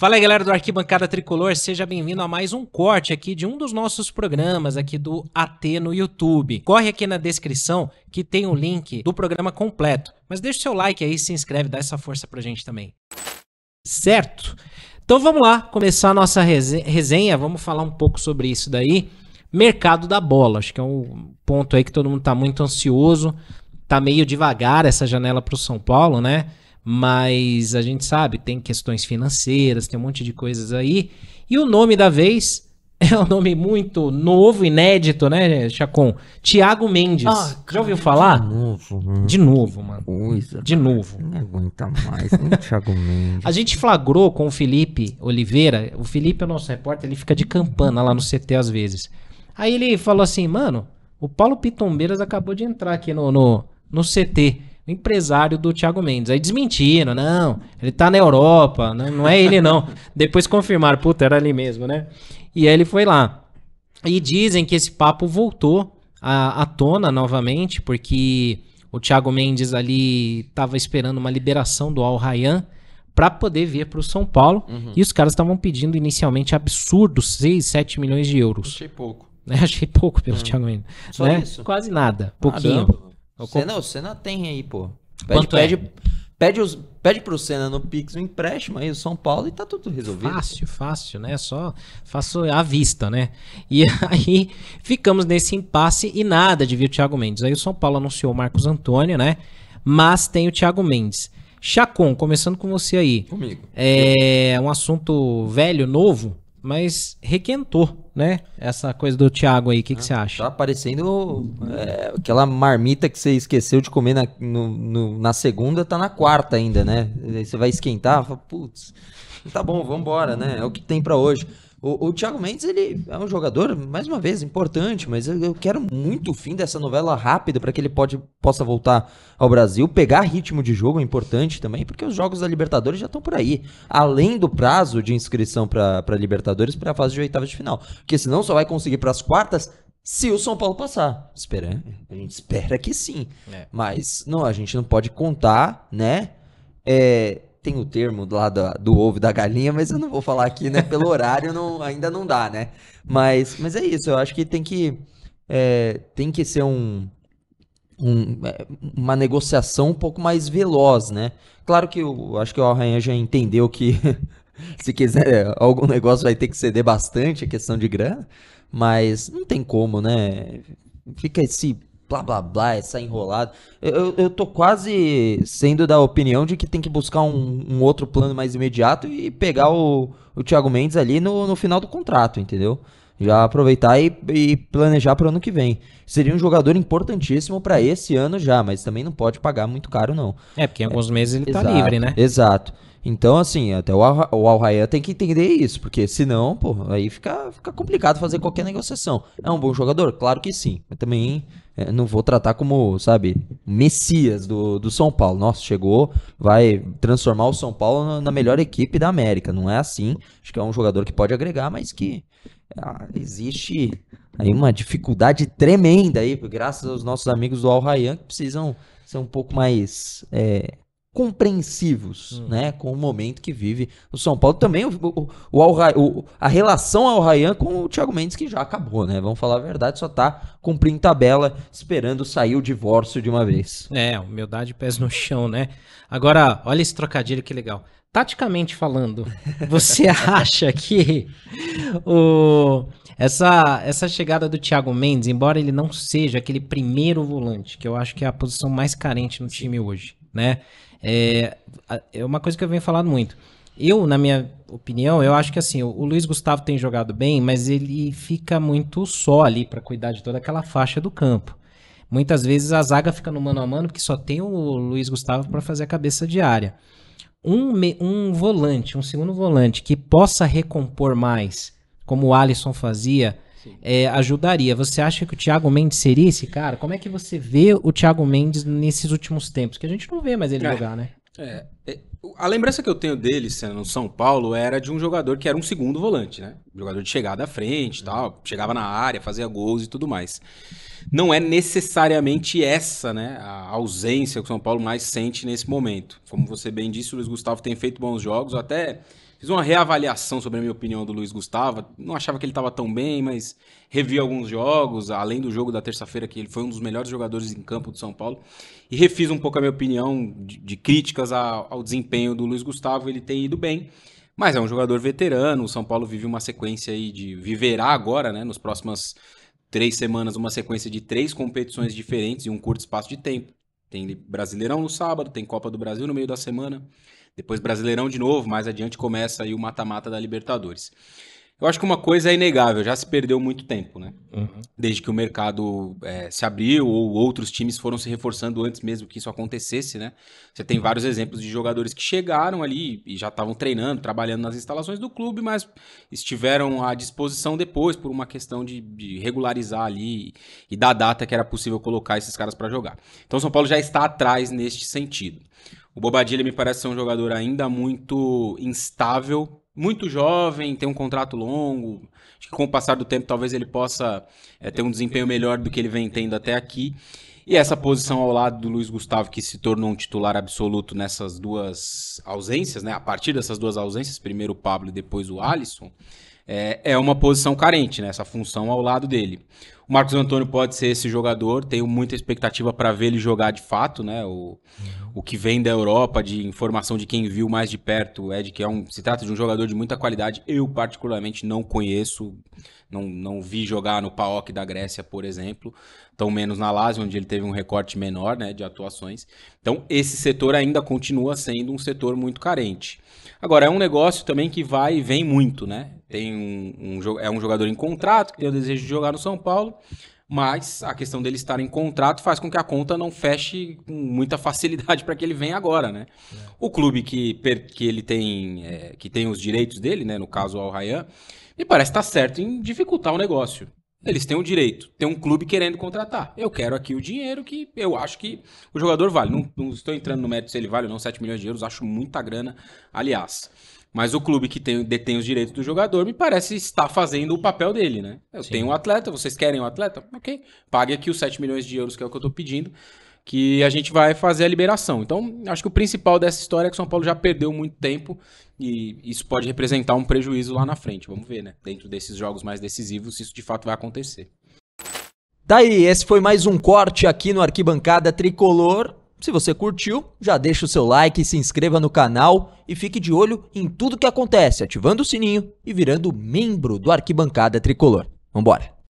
Fala aí, galera do Arquibancada Tricolor, seja bem-vindo a mais um corte aqui de um dos nossos programas aqui do AT no YouTube. Corre aqui na descrição que tem o link do programa completo. Mas deixa o seu like aí, se inscreve, dá essa força pra gente também. Certo? Então vamos lá, começar a nossa resenha, vamos falar um pouco sobre isso daí. Mercado da bola, acho que é um ponto aí que todo mundo tá muito ansioso, tá meio devagar essa janela pro São Paulo, né? mas a gente sabe, tem questões financeiras, tem um monte de coisas aí. E o nome da vez é um nome muito novo, inédito, né, Chacon? Tiago Mendes. Ah, Já ouviu falar? De novo, mano. De novo, mano. Coisa, de novo. Não aguenta mais, hein, Tiago Mendes. A gente flagrou com o Felipe Oliveira. O Felipe é o nosso repórter, ele fica de campana lá no CT às vezes. Aí ele falou assim, mano, o Paulo Pitombeiras acabou de entrar aqui no, no, no CT empresário do Thiago Mendes. Aí desmentiram, não, ele tá na Europa, não, não é ele não. Depois confirmaram, puta, era ali mesmo, né? E aí ele foi lá. E dizem que esse papo voltou à, à tona novamente, porque o Thiago Mendes ali estava esperando uma liberação do Al Rayan para poder vir para o São Paulo. Uhum. E os caras estavam pedindo inicialmente absurdos 6, 7 milhões de euros. Achei pouco. Né? Achei pouco pelo uhum. Thiago Mendes. Só né? isso? Quase nada. Pouquinho. Senna, o Senna tem aí, pô. Pede, Quanto é? pede, é? pede, os, pede pro Senna no Pix um empréstimo aí do São Paulo e tá tudo resolvido. Fácil, fácil, né? Só faço à vista, né? E aí ficamos nesse impasse e nada de vir o Thiago Mendes. Aí o São Paulo anunciou o Marcos Antônio, né? Mas tem o Thiago Mendes. Chacon, começando com você aí. Comigo. É um assunto velho, novo, mas requentou, né? Essa coisa do Thiago aí, o que, ah, você acha? Tá parecendo é, aquela marmita que você esqueceu de comer na, no, no, na segunda, tá na quarta ainda, né? você vai esquentar, fala, putz, tá bom, vambora, né? É o que tem para hoje. O, o Thiago Mendes, ele é um jogador, mais uma vez, importante, mas eu, eu quero muito o fim dessa novela rápida para que ele pode, possa voltar ao Brasil. Pegar ritmo de jogo é importante também, porque os jogos da Libertadores já estão por aí. Além do prazo de inscrição para Libertadores para a fase de oitavas de final. Porque senão só vai conseguir para as quartas se o São Paulo passar. Espera, a gente espera que sim. É. Mas não, a gente não pode contar, né? É, tem o termo lá do, do ovo da galinha, mas eu não vou falar aqui, né? Pelo horário não, ainda não dá, né? Mas, mas é isso, eu acho que tem que, é, tem que ser um, um, é, uma negociação um pouco mais veloz, né? Claro que eu acho que o Arranha já entendeu que se quiser algum negócio vai ter que ceder bastante a questão de grana, mas não tem como, né? Fica esse blá blá blá, é enrolada. enrolado. Eu, eu, eu, tô quase sendo da opinião de que tem que buscar um, um outro plano mais imediato e pegar o, o Thiago Mendes ali no, no final do contrato, entendeu? Já aproveitar e, e planejar para o ano que vem. Seria um jogador importantíssimo para esse ano já, mas também não pode pagar muito caro, não. É, porque em é, alguns é, meses ele está livre, né? Exato. Então, assim, até o Al Rayyan tem que entender isso, porque senão, pô, aí fica, fica complicado fazer qualquer negociação. É um bom jogador? Claro que sim. Mas também é, não vou tratar como, sabe, Messias do, do São Paulo. Nossa, chegou, vai transformar o São Paulo na melhor equipe da América. Não é assim. Acho que é um jogador que pode agregar, mas que ah, existe aí uma dificuldade tremenda aí, graças aos nossos amigos do Al Rayyan que precisam ser um pouco mais é, compreensivos, hum. né, com o momento que vive o São Paulo também o, o, o, Al o a relação ao Rayan com o Thiago Mendes que já acabou, né? Vamos falar a verdade, só tá cumprindo tabela, esperando sair o divórcio de uma vez. É, humildade pés no chão, né? Agora, olha esse trocadilho que legal taticamente falando, você acha que o, essa, essa chegada do Thiago Mendes, embora ele não seja aquele primeiro volante, que eu acho que é a posição mais carente no time hoje, né? É, é uma coisa que eu venho falando muito. Eu, na minha opinião, eu acho que assim, o Luiz Gustavo tem jogado bem, mas ele fica muito só ali para cuidar de toda aquela faixa do campo. Muitas vezes a zaga fica no mano a mano porque só tem o Luiz Gustavo para fazer a cabeça de área um, um volante, um segundo volante que possa recompor mais, como o Alisson fazia, é, ajudaria. Você acha que o Thiago Mendes seria esse cara? Como é que você vê o Thiago Mendes nesses últimos tempos? Que a gente não vê mais ele é. jogar, né? É, é a lembrança que eu tenho dele sendo no São Paulo era de um jogador que era um segundo volante, né? Um jogador de chegada à frente, tal, chegava na área, fazia gols e tudo mais. Não é necessariamente essa, né, a ausência que o São Paulo mais sente nesse momento. Como você bem disse, o Luiz Gustavo tem feito bons jogos, até Fiz uma reavaliação sobre a minha opinião do Luiz Gustavo. Não achava que ele estava tão bem, mas revi alguns jogos, além do jogo da terça-feira, que ele foi um dos melhores jogadores em campo do São Paulo. E refiz um pouco a minha opinião de, de críticas ao, ao desempenho do Luiz Gustavo. Ele tem ido bem. Mas é um jogador veterano, o São Paulo vive uma sequência aí de. viverá agora, né? Nos próximas três semanas, uma sequência de três competições diferentes em um curto espaço de tempo. Tem Brasileirão no sábado, tem Copa do Brasil no meio da semana, depois Brasileirão de novo, mais adiante começa aí o mata-mata da Libertadores. Eu acho que uma coisa é inegável, já se perdeu muito tempo, né? Uhum. Desde que o mercado é, se abriu ou outros times foram se reforçando antes mesmo que isso acontecesse, né? Você tem vários exemplos de jogadores que chegaram ali e já estavam treinando, trabalhando nas instalações do clube, mas estiveram à disposição depois por uma questão de, de regularizar ali e da data que era possível colocar esses caras para jogar. Então São Paulo já está atrás neste sentido. O Bobadilha me parece ser um jogador ainda muito instável, muito jovem, tem um contrato longo. Acho que com o passar do tempo talvez ele possa é, ter um desempenho melhor do que ele vem tendo até aqui. E essa posição ao lado do Luiz Gustavo, que se tornou um titular absoluto nessas duas ausências, né? A partir dessas duas ausências, primeiro o Pablo e depois o Alisson, é, é uma posição carente, né? Essa função ao lado dele. O Marcos Antônio pode ser esse jogador, tenho muita expectativa para ver ele jogar de fato, né? O, o que vem da Europa, de informação de quem viu mais de perto, é de que é um, se trata de um jogador de muita qualidade. Eu, particularmente, não conheço, não, não vi jogar no PAOK da Grécia, por exemplo, tão menos na Lazio, onde ele teve um recorte menor né, de atuações. Então, esse setor ainda continua sendo um setor muito carente. Agora, é um negócio também que vai e vem muito, né? Tem um, um, é um jogador em contrato que tem o desejo de jogar no São Paulo mas a questão dele estar em contrato faz com que a conta não feche com muita facilidade para que ele venha agora, né? É. O clube que, que ele tem, é, que tem os direitos dele, né? No caso, o Al Rayyan, me parece estar tá certo em dificultar o negócio. Eles têm o direito, tem um clube querendo contratar. Eu quero aqui o dinheiro que eu acho que o jogador vale. Não, não estou entrando no mérito se ele vale ou não, 7 milhões de euros, acho muita grana, aliás. Mas o clube que tem, detém os direitos do jogador me parece estar fazendo o papel dele, né? Eu Sim. tenho um atleta, vocês querem um atleta? Ok. Pague aqui os 7 milhões de euros, que é o que eu estou pedindo, que a gente vai fazer a liberação. Então, acho que o principal dessa história é que o São Paulo já perdeu muito tempo e isso pode representar um prejuízo lá na frente. Vamos ver, né? Dentro desses jogos mais decisivos, se isso de fato vai acontecer. Tá aí, esse foi mais um corte aqui no Arquibancada Tricolor. Se você curtiu, já deixa o seu like, se inscreva no canal e fique de olho em tudo que acontece, ativando o sininho e virando membro do Arquibancada Tricolor. Vambora!